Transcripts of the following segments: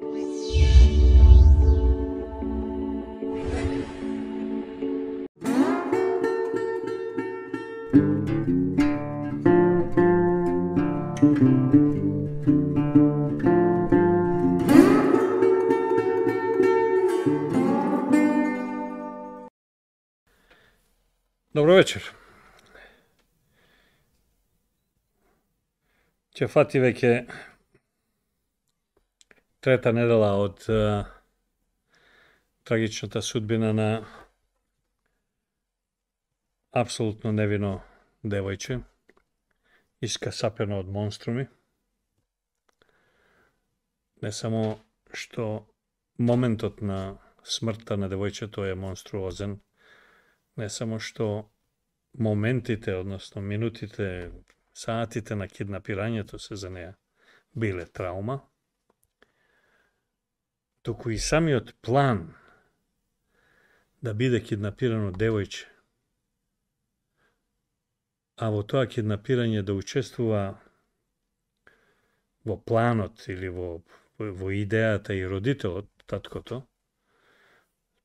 Добрый вечер. вечір. фати fativeche трета недела од е, трагичната судбина на апсолутно невино девојче, искасапено од монструми. Не само што моментот на смртта на девојчето е монструозен, не само што моментите, односно минутите, саатите на киднапирањето се за неа биле траума, туку и самиот план да биде киднапирано девојче, а во тоа киднапирање да учествува во планот или во, во идејата и родителот, таткото,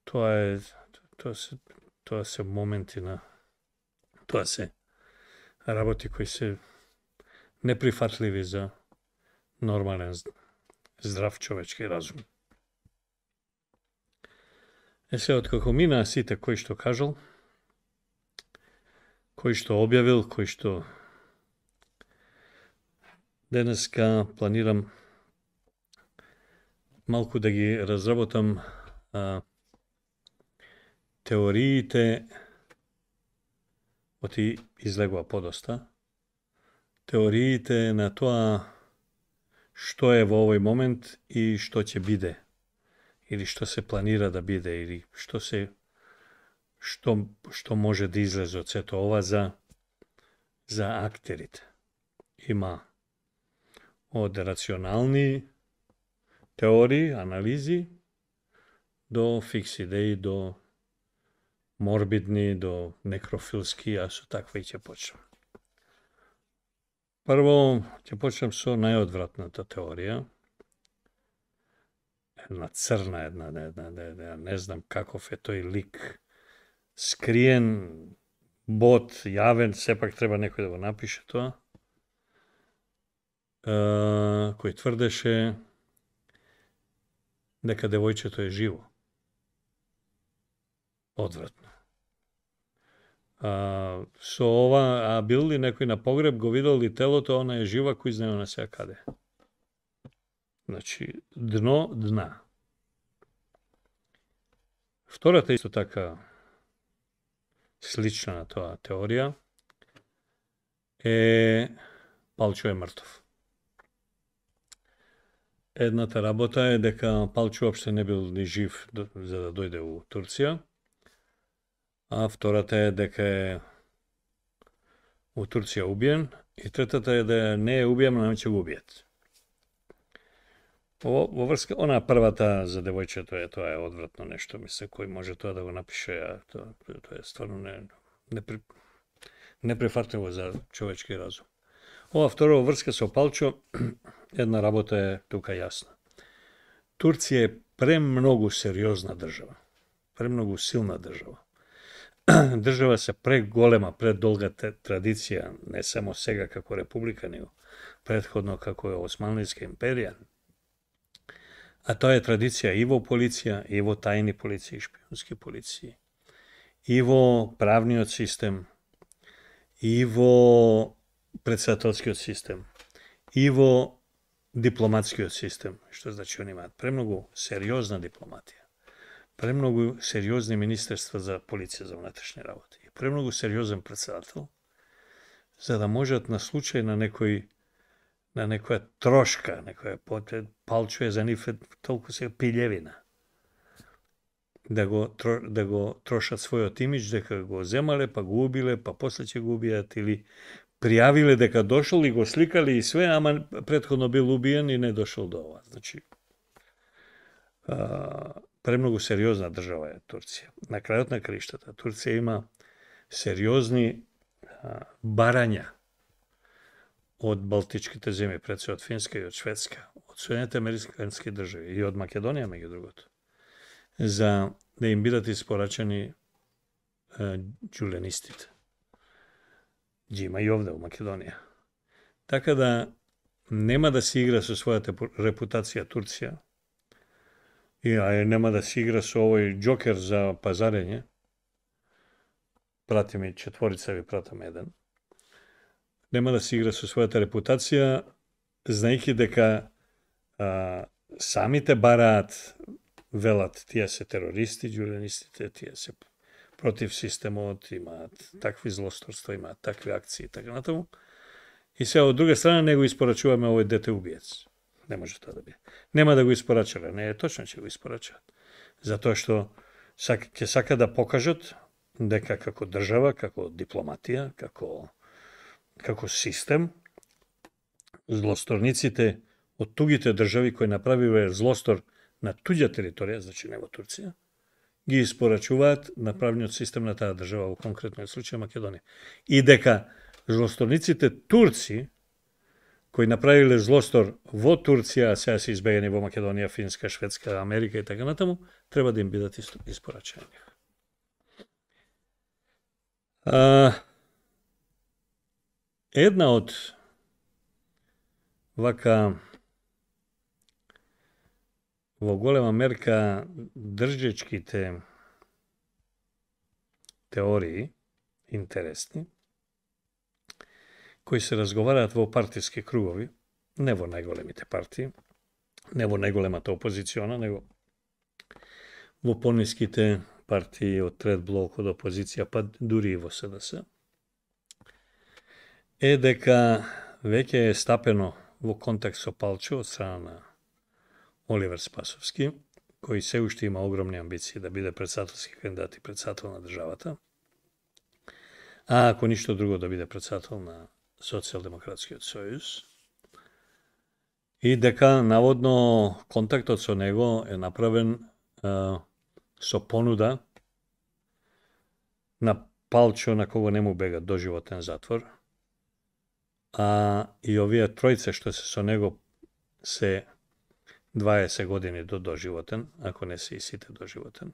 тоа е тоа се тоа се моменти на тоа се работи кои се неприфатливи за нормален здрав човечки разум. Е се, откако мина сите кои што кажал, кои што објавил, кои што денеска планирам малку да ги разработам а, теориите, оти излегува подоста, теориите на тоа што е во овој момент и што ќе биде – или што се планира да биде или што се што што може да излезе од сето ова за за актерите. Има од рационални теории, анализи до фикс идеи, до морбидни, до некрофилски, а со такви ќе почнам. Прво ќе почнам со најодвратната теорија, една црна, една, една, една, една, една не знам каков е тој лик. Скриен, бот, јавен, сепак треба некој да го напише тоа. а, кој тврдеше дека девојчето е живо. Одвратно. А, со ова, а бил ли некој на погреб, го видел ли телото, она е жива, кој знае на сега каде. Значи, дно, дна. Втората исто така слична на тоа теорија е Палчо е мртов. Едната работа е дека Палчо обште не бил ни жив за да дојде у Турција, а втората е дека е у Турција убиен, и третата е да не е убиен, но не ќе го убијат. Во, во врска, она првата за девојчето е тоа е одвратно нешто, мисля, кој може тоа да го напише, а тоа, тоа е стварно не, не неприфатливо за човечки разум. Ова второ врска со Палчо, една работа е тука јасна. Турција е премногу сериозна држава, премногу силна држава. држава се преголема, предолга традиција, не само сега како република, него предходно како е Османлијска империја, А тоа е традиција и во полиција, и во тајни и шпионски полиција, и во правниот систем, и во председателскиот систем, и во дипломатскиот систем, што значи они имаат премногу сериозна дипломатија, премногу сериозни министерства за полиција за внатрешни работи премногу сериозен председател, за да можат на случај на некој на некоја трошка, некоја палчуе за нив толку се пилевина. Да го, да го трошат својот имидж, дека го земале, па го убиле, па после ќе го убијат или пријавиле дека дошол и го сликали и све, ама предходно бил убиен и не дошол до ова. Значи, а, премногу сериозна држава е Турција. На крајот на криштата Турција има сериозни а, барања од Балтичките земји, пред се од Финска и од Шведска, од Соединените Американски држави и од Македонија, меѓу другото, за да им бидат испорачени джуленистите. Ги има и овде у Македонија. Така да нема да се игра со својата репутација Турција, и а нема да се игра со овој джокер за пазарење. Пратиме четворица, ви пратам еден нема да се игра со својата репутација, знајќи дека а, самите бараат велат, тие се терористи, ѓуранистите, тие се против системот, имаат такви злосторства, имаат такви акции и така натаму. И се од друга страна не го испорачуваме овој дете убиец. Не може тоа да биде. Нема да го испорачале, не е точно че го испорачаат. Затоа што сак, ќе сака да покажат дека како држава, како дипломатија, како како систем, злосторниците од тугите држави кои направиве злостор на туѓа територија, значи не во Турција, ги испорачуваат на правниот систем на таа држава, во конкретниот случај Македонија. И дека злосторниците турци, кои направиле злостор во Турција, а сега се избегани во Македонија, Финска, Шведска, Америка и така натаму, треба да им бидат испорачени. А, една од вака во голема мерка држечките теории интересни кои се разговараат во партиски кругови, не во најголемите партии, не во најголемата опозициона, него во пониските партии од трет блок од опозиција, па дури и во СДСМ, е дека веќе е стапено во контакт со Палчо од страна на Оливер Спасовски, кој се уште има огромни амбиции да биде председателски кандидат и председател на државата, а ако ништо друго да биде председател на Социјалдемократскиот сојуз, и дека наводно контактот со него е направен а, со понуда на Палчо на кого не му бега доживотен затвор – а и овие тројце што се со него се 20 години до доживотен, ако не се и сите доживотен.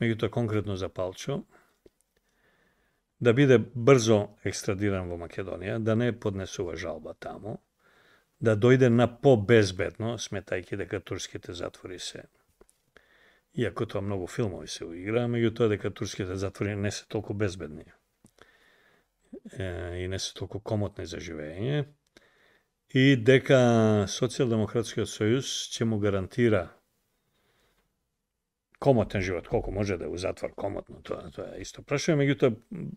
Меѓутоа конкретно за Палчо, да биде брзо екстрадиран во Македонија, да не поднесува жалба таму, да дојде на по-безбедно, сметајќи дека турските затвори се Иако тоа многу филмови се уиграа, меѓутоа дека турските затвори не се толку безбедни и не се толку комотни за живење, и дека Социјалдемократскиот сојуз ќе му гарантира комотен живот, колку може да е у затвор комотно, тоа, тоа е исто прашање, меѓутоа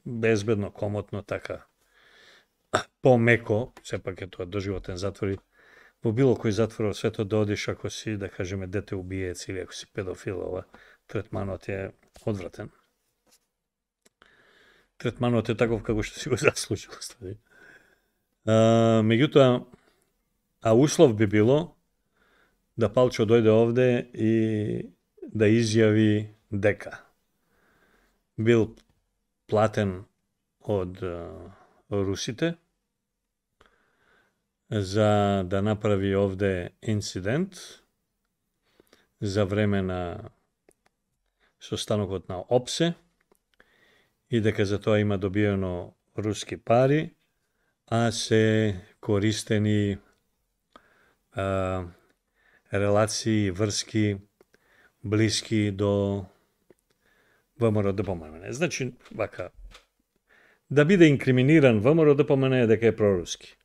безбедно, комотно, така помеко, сепак е тоа доживотен затвор во било кој затвор во светот да одиш ако си, да кажеме, дете убиец или ако си педофил, ова третманот е одвратен третманот е таков како што си го заслужил. А, меѓутоа, а услов би било да Палчо дојде овде и да изјави дека бил платен од русите за да направи овде инцидент за време на состанокот на ОПСЕ, и дека за тоа има добиено руски пари, а се користени а, релации, врски, блиски до ВМРО ДПМН. Значи, вака, да биде инкриминиран ВМРО ДПМН е дека е проруски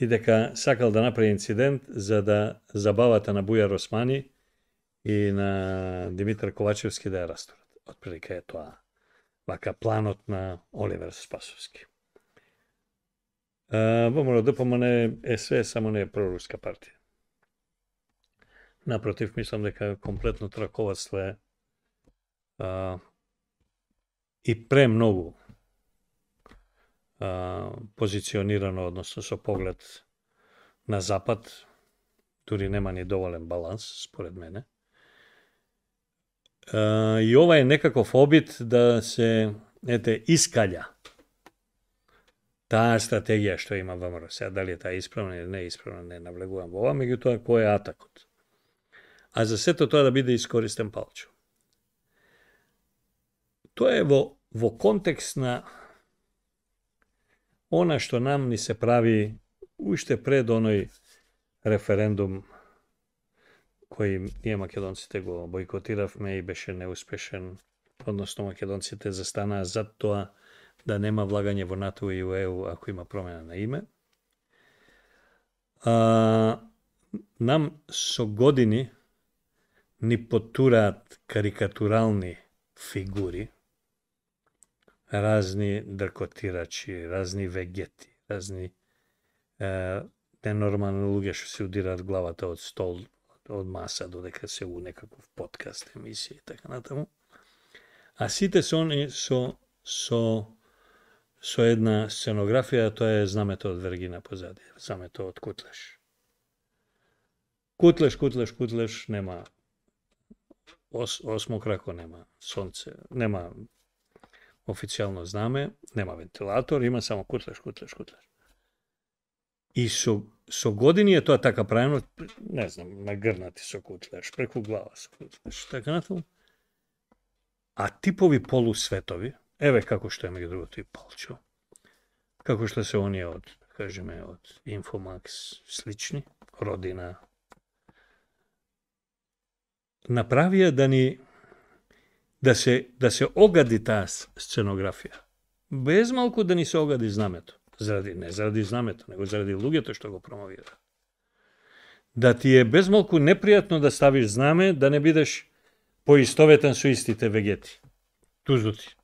и дека сакал да направи инцидент за да забавата на Буја Росмани и на Димитар Ковачевски да ја расторат. Отприлика е тоа вака планот на Оливер Спасовски. Во МРДПМН да е све, само не е проруска партија. Напротив, мислам дека комплетно траковатство е а, и премногу а, позиционирано, односно со поглед на Запад, дури нема ни доволен баланс, според мене и ова е некаков обид да се ете искаља таа стратегија што има ВМРО. Сега дали е таа исправна или не е исправна, не навлегувам во ова, меѓутоа кој е атакот. А за сето тоа да биде искористен палчо. Тоа е во, во контекст на она што нам ни се прави уште пред оној референдум кој ние македонците го бойкотиравме и беше неуспешен, односно македонците застанаа за тоа да нема влагање во НАТО и во ЕУ ако има промена на име. А, нам со години ни потураат карикатурални фигури, разни дркотирачи, разни вегети, разни е, ненормални луѓе што се удираат главата од стол од маса додека се у некаков подкаст емисија и така натаму. А сите се они со со со една сценографија, тоа е знамето од Вергина позади, знамето од Кутлеш. Кутлеш, Кутлеш, Кутлеш, нема ос, осмо крако нема сонце, нема официјално знаме, нема вентилатор, има само Кутлеш, Кутлеш, Кутлеш. И со со години е тоа така правено, не знам, нагрнати со кутлеш, преку глава со кутлеш, така тоа. А типови полусветови, еве како што е меѓу другото и Палчо, како што се оние од, кажеме, од Инфомакс слични, родина, направија да ни да се да се огади таа сценографија. Без малку да ни се огади знамето заради, не заради знамето, него заради луѓето што го промовира. Да ти е безмалку непријатно да ставиш знаме, да не бидеш поистоветен со истите вегети, тузоти.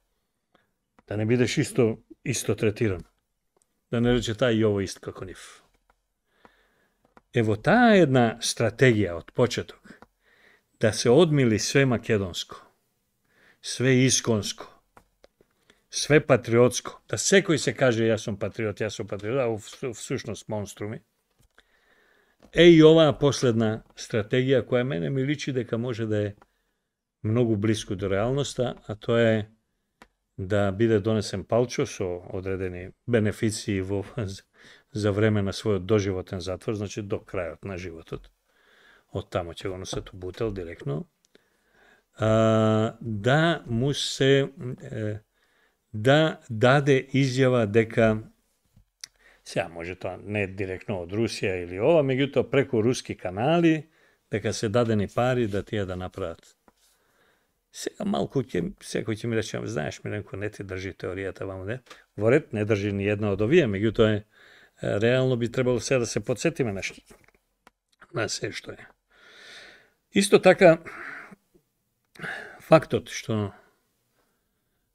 Да не бидеш исто, исто третиран. Да не рече тај и ово ист како нив. Ево таа една стратегија од почеток. Да се одмили све македонско, све исконско, све патриотско, да секој се каже јас сум патриот, јас сум патриот, а в, сушност монструми, е и оваа последна стратегија која мене ми личи дека може да е многу близко до реалноста, а тоа е да биде донесен палчо со одредени бенефиции во, за време на својот доживотен затвор, значи до крајот на животот. Од тамо ќе го носат у бутел директно. А, да му се е, да даде изјава дека Сега може тоа не директно од Русија или ова, меѓутоа преку руски канали, дека се дадени пари да тие да направат. Сега малку ќе, секој ќе ми рече, знаеш ми, Ренко, не ти држи теоријата ваму, не? Во ред не држи ни една од овие, меѓутоа е, реално би требало се да се подсетиме што, на се што е. Исто така, фактот што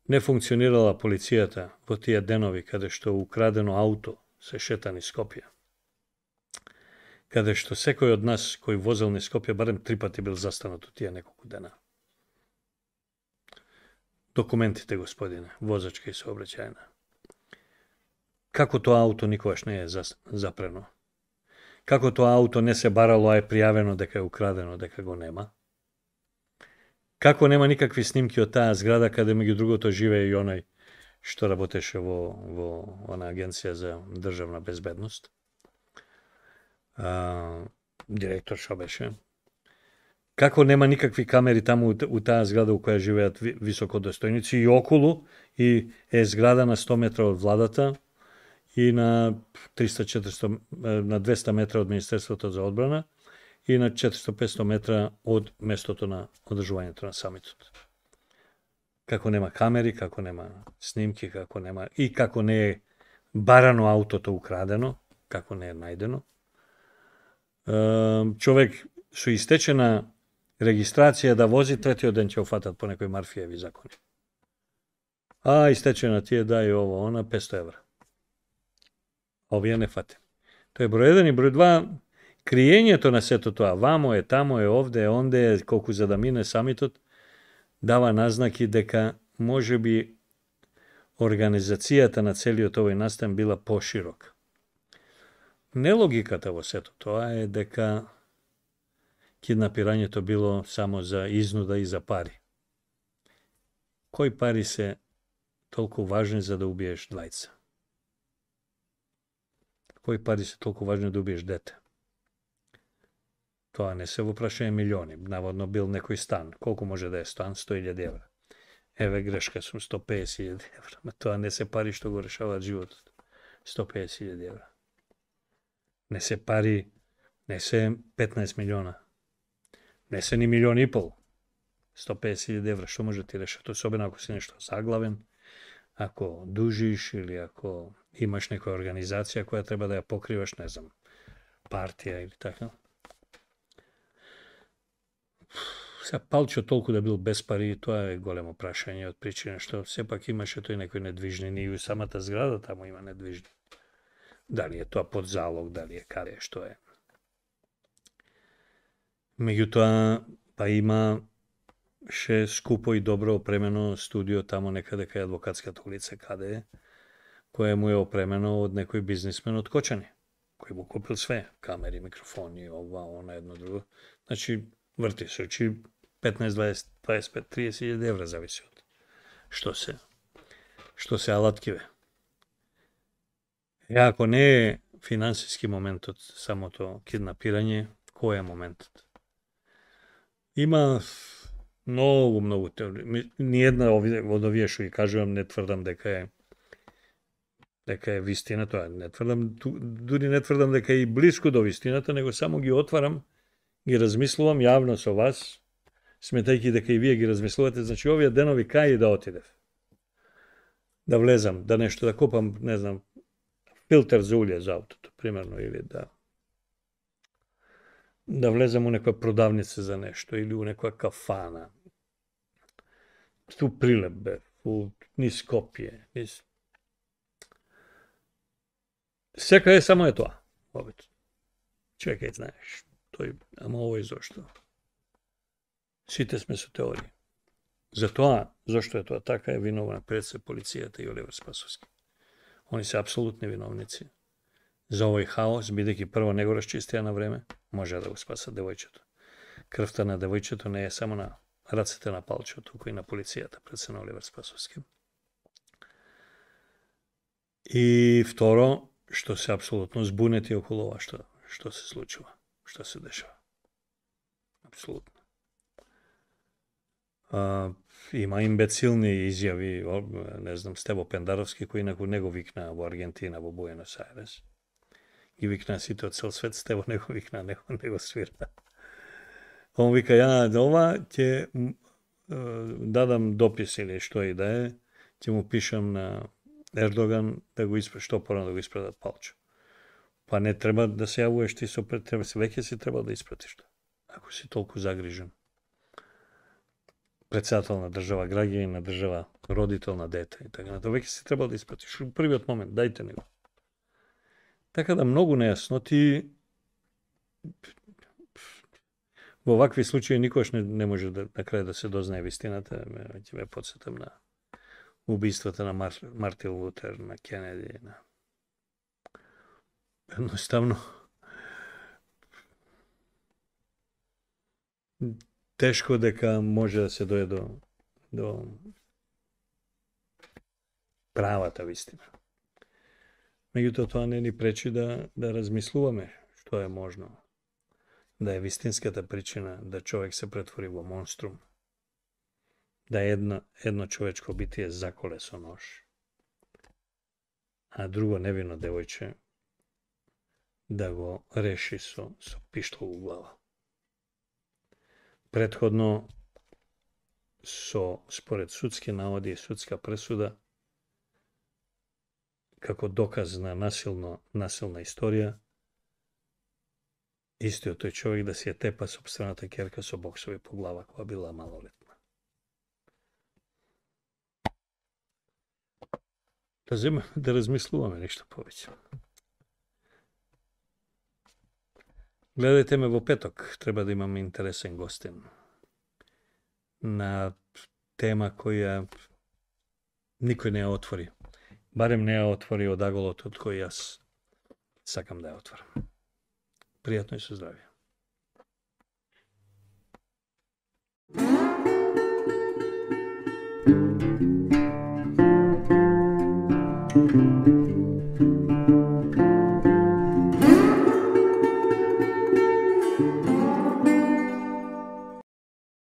Не функционирала полицијата во тие денови каде што украдено ауто се шета низ Скопје. Каде што секој од нас кој возел низ Скопје барем три пати бил застанат од тие неколку дена. Документите, господине, возачка и сообраќајна. Како тоа ауто никогаш не е запрено? Како тоа ауто не се барало, а е пријавено дека е украдено, дека го нема? Како нема никакви снимки од таа зграда каде меѓу другото живее и онај што работеше во во она агенција за државна безбедност. А, директор што беше. Како нема никакви камери таму у таа зграда у која живеат високодостојници и околу и е зграда на 100 метра од владата и на 300-400 на 200 метра од Министерството за одбрана и на 400-500 метра од местото на одржувањето на самитот. Како нема камери, како нема снимки, како нема и како не е барано аутото украдено, како не е најдено. Човек со истечена регистрација да вози, третиот ден ќе офатат по некои марфијеви закони. А истечена ти е да и ово, она 500 евра. Овие не фате. Тоа е број 1 и број криењето на сето тоа, вамо е, тамо е, овде е, онде е, колку за да мине самитот, дава назнаки дека може би организацијата на целиот овој настан била поширок. Не во сето тоа е дека киднапирањето било само за изнуда и за пари. Кои пари се толку важни за да убиеш двајца? Кои пари се толку важни да убиеш дете? Тоа не се во прашање милиони, наводно бил некој стан. Колку може да е стан? 100.000 евра. Еве грешка сум 150.000 евра, ма тоа не се пари што го решава животот. 150.000 евра. Не се пари, не се 15 милиона. Не се ни милион и пол. 150.000 евра, што може да ти решат, особено ако си нешто заглавен, ако дужиш или ако имаш некоја организација која треба да ја покриваш, не знам, партија или така. Сега Палчо толку да бил без пари, тоа е големо прашање од причина што сепак имаше тој некој недвижни и самата зграда таму има недвижни. Дали е тоа под залог, дали е каде, што е. Меѓутоа, па има ше скупо и добро опремено студио таму некаде кај адвокатската улица каде е, кое му е опремено од некој бизнисмен од Кочани, кој му купил све, камери, микрофони, ова, она, едно друго. Значи, врти се, значи 15, 20, 25, 30 евра зависи од што се што се алаткиве. Е, ако не е финансиски моментот, самото киднапирање, кој е моментот? Има многу, многу теории. една од овие што ги кажувам, не тврдам дека е дека е вистина, тоа не тврдам, дури не тврдам дека е и близко до вистината, него само ги отварам, ги размислувам јавно со вас, сметајќи дека и вие ги размислувате, значи овие денови кај да отидев? Да влезам, да нешто да купам, не знам, филтер за улје за аутото, примерно, или да да влезам у некоја продавница за нешто или у некоја кафана. Ту прилебе, у низ Скопје, низ... е само е тоа, обично. Чекај, знаеш, тој, ама ово и зошто. Сите сме со теории. За тоа, зашто е тоа така, е виновна пред се полицијата и Оливер Спасовски. Они се апсолутни виновници. За овој хаос, бидејќи прво не го расчистија на време, може да го спасат девојчето. Крвта на девојчето не е само на раците на палчо, туку и на полицијата, пред се на Оливер Спасовски. И второ, што се апсолутно збунети околу ова што, што се случува, што се дешава. Апсолутно има имбецилни изјави, не знам, Стево Пендаровски, кој инаку го викна во Аргентина, во Буенос Айрес. Ги викна сите од цел свет, Стево него викна, него, него свира. Он вика, ја на ова ќе дадам допис или што и да е, ќе му пишам на Ердоган да го испред, што порано да го испредат Палчо. Па не треба да се јавуеш ти со пред тебе, веќе си треба да испратиш тоа. Ако си толку загрижен председател на држава, граѓани на држава, родител на дете и така натаму. Веќе се треба да испратиш Во првиот момент, дајте него. Така да многу ти во вакви случаи никош не, не може да на крај да се дознае вистината. Ќе ве подсетам на убиствата на Мар, Мартин Лутер, на Кенеди, на едноставно тешко дека може да се дое до, до правата вистина. Меѓутоа тоа не ни пречи да, да размислуваме што е можно да е вистинската причина да човек се претвори во монструм, да едно, едно човечко битие заколе со нож, а друго невино девојче да го реши со, со пиштол у глава. Предходно, со според судски наводи и судска пресуда, како доказ на насилно, насилна историја, истиот тој човек да се тепа собствената керка со боксови по глава која била малолетна. Да земе да размислуваме нешто повеќе. Gledajte me u petak, treba da imam interesen gostin na tema koja niko ne otvori. Barem ne otvori od Agolot od koji ja sakam da je otvorim. Prijatno i se zdravije.